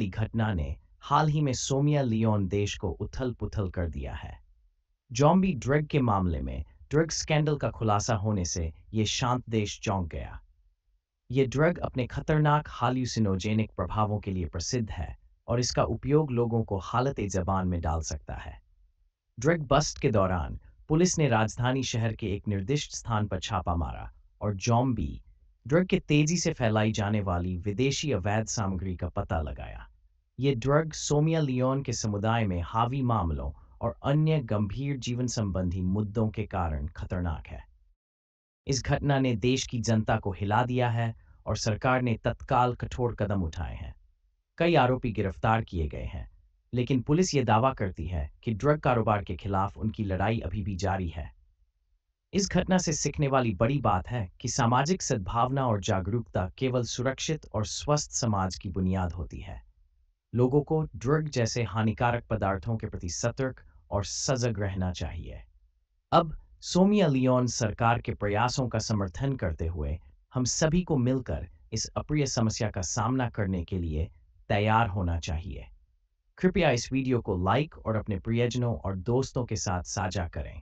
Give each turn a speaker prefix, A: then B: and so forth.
A: निकली घटना ने हाल ही में सोमिया लियोन देश को उथल पुथल कर दिया है जॉम्बी ड्रग के मामले में ड्रग स्कैंडल का खुलासा होने से ये शांत देश चौंक गया ये ड्रग अपने खतरनाक हाल्यूसिनोजेनिक प्रभावों के लिए प्रसिद्ध है और इसका उपयोग लोगों को हालत जबान में डाल सकता है ड्रग बस्ट के दौरान पुलिस ने राजधानी शहर के एक निर्दिष्ट स्थान पर छापा मारा और जॉम्बी ड्रग के तेजी से फैलाई जाने वाली विदेशी अवैध सामग्री का पता लगाया ये ड्रग सोमिया लियोन के समुदाय में हावी मामलों और अन्य गंभीर जीवन संबंधी मुद्दों के कारण खतरनाक है इस घटना ने देश की जनता को हिला दिया है और सरकार ने तत्काल कठोर कदम उठाए हैं कई आरोपी गिरफ्तार किए गए हैं लेकिन पुलिस ये दावा करती है कि ड्रग कारोबार के खिलाफ उनकी लड़ाई अभी भी जारी है इस घटना से सीखने वाली बड़ी बात है कि सामाजिक सद्भावना और जागरूकता केवल सुरक्षित और स्वस्थ समाज की बुनियाद होती है लोगों को ड्रग जैसे हानिकारक पदार्थों के प्रति सतर्क और सजग रहना चाहिए अब सोमिया लियोन सरकार के प्रयासों का समर्थन करते हुए हम सभी को मिलकर इस अप्रिय समस्या का सामना करने के लिए तैयार होना चाहिए कृपया इस वीडियो को लाइक और अपने प्रियजनों और दोस्तों के साथ साझा करें